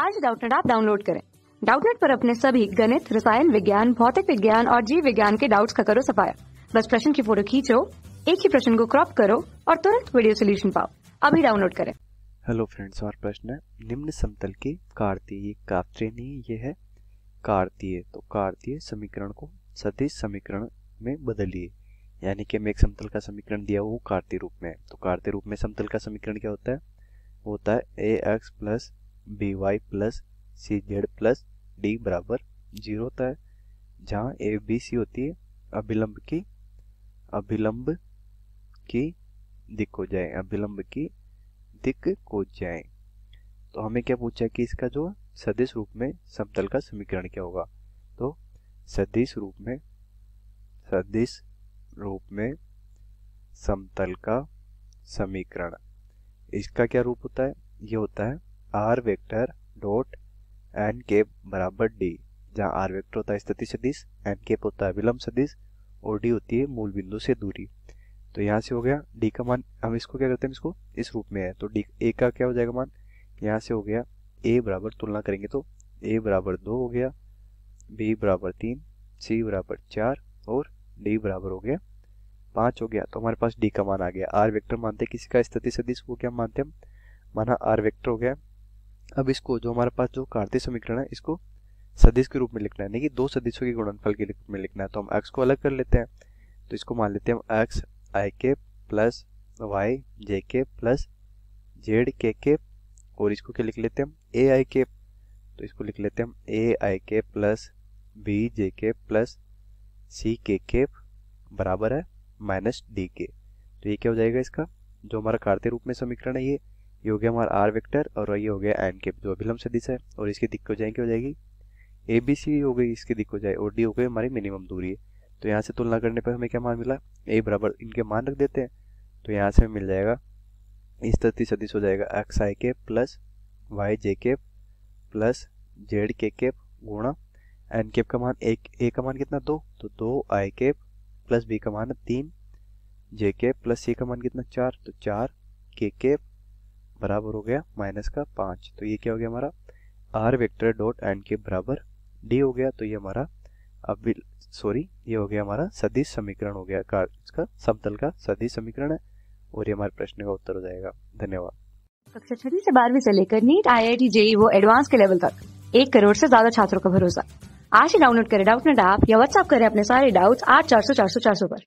आज डाउटनेट आप डाउनलोड करें डाउटनेट पर अपने सभी गणित रसायन विज्ञान भौतिक विज्ञान और जीव विज्ञान के डाउट्स का करो सफाया बस प्रश्न की फोटो खींचो एक ही प्रश्न को क्रॉप करो और तुरंत वीडियो सोल्यूशन पाओ अभी डाउनलोड करें हेलो फ्रेंड्स और प्रश्न है निम्न समतल के कार्तीय कात्रेणी ये है कार्तीय तो कार्तीय समीकरण को सदिश समीकरण में बदलिए यानी कि हमें एक समतल का समीकरण दिया वो कार्तीय रूप में तो कार्तीय रूप में समतल का समीकरण क्या होता है होता है A X plus B Y plus C Z plus D बराबर जीरो होता है जहाँ ए बी सी होती है अभिलंब की अभिलंब की दिक हो जाए अभिलंब की दिक को जाए तो हमें क्या पूछा कि इसका जो सदिश रूप में समतल का समीकरण क्या होगा तो सदिश रूप में सदिश रूप में समतल का समीकरण इसका क्या रूप होता है ये होता है आर वेक्टर डॉट एन के बराबर डी जहाँ आर वेक्टर होता है स्थिति सदिश एन केप होता है विलंब सदिश और डी होती है मूल बिंदु से दूरी तो यहाँ से हो गया डी का मान हम इसको क्या करते हैं इसको इस रूप में है तो डी ए का क्या हो जाएगा मान यहाँ से हो गया ए बराबर तुलना करेंगे तो ए बराबर दो हो गया बी बराबर तीन सी बराबर चार और डी बराबर हो गया पाँच हो गया तो हमारे पास डी का मान आ गया आर वेक्टर मानते हैं किसी का स्थिति सदिश वो क्या मानते हैं माना आर वेक्टर हो गया अब इसको जो हमारे पास जो कार्तीय समीकरण है इसको सदिश के रूप में लिखना है यानी कि दो सदिशों के गुणनफल के रूप में लिखना है तो हम एक्स को अलग कर लेते हैं तो इसको मान लेते हैं हम एक्स आई के प्लस वाई जे के प्लस जेड के के और इसको क्या लिख लेते हैं हम ए आई के तो इसको लिख लेते हैं हम ए आई के प्लस बी जे के प्लस सी के के बराबर है माइनस डी के तो ये क्या हो जाएगा इसका जो हमारा कार्तीय रूप में समीकरण है ये ये हो गया हमारा आर वेक्टर और ये हो गया एन के जो अभी हमसे दिशा है और इसकी दिक्कत हो जाए क्या हो जाएगी ए बी सी हो गई इसकी दिक्कत हो जाए और डी हो गई हमारी मिनिमम दूरी है तो यहाँ से तुलना करने पर हमें क्या मान मिला ए बराबर इनके मान रख देते हैं तो यहाँ से मिल जाएगा इस तरह सदिश हो जाएगा एक्स आई के plus Y J cap plus Z K cap गुणा एन केप का मान एक ए का मान कितना दो तो दो आई केप प्लस बी का मान तीन जे केप प्लस सी का मान कितना चार तो चार के केप बराबर हो गया माइनस का पाँच तो ये क्या हो गया हमारा आर वेक्टर डॉट एन के बराबर डी हो गया तो ये हमारा अब सॉरी ये हो गया हमारा सदिश समीकरण हो गया का इसका समतल का सदिश समीकरण है और ये हमारे प्रश्न का उत्तर हो जाएगा धन्यवाद कक्षा छठी से बारहवीं से लेकर NEET I I T JEE वो एडवांस के लेवल तक एक करोड़ से ज्यादा छात्रों का भरोसा आज ही डाउनलोड करें डाउट नेट ऐप या व्हाट्सअप करें अपने सारे डाउट्स आठ चार सौ चार सौ चार सौ पर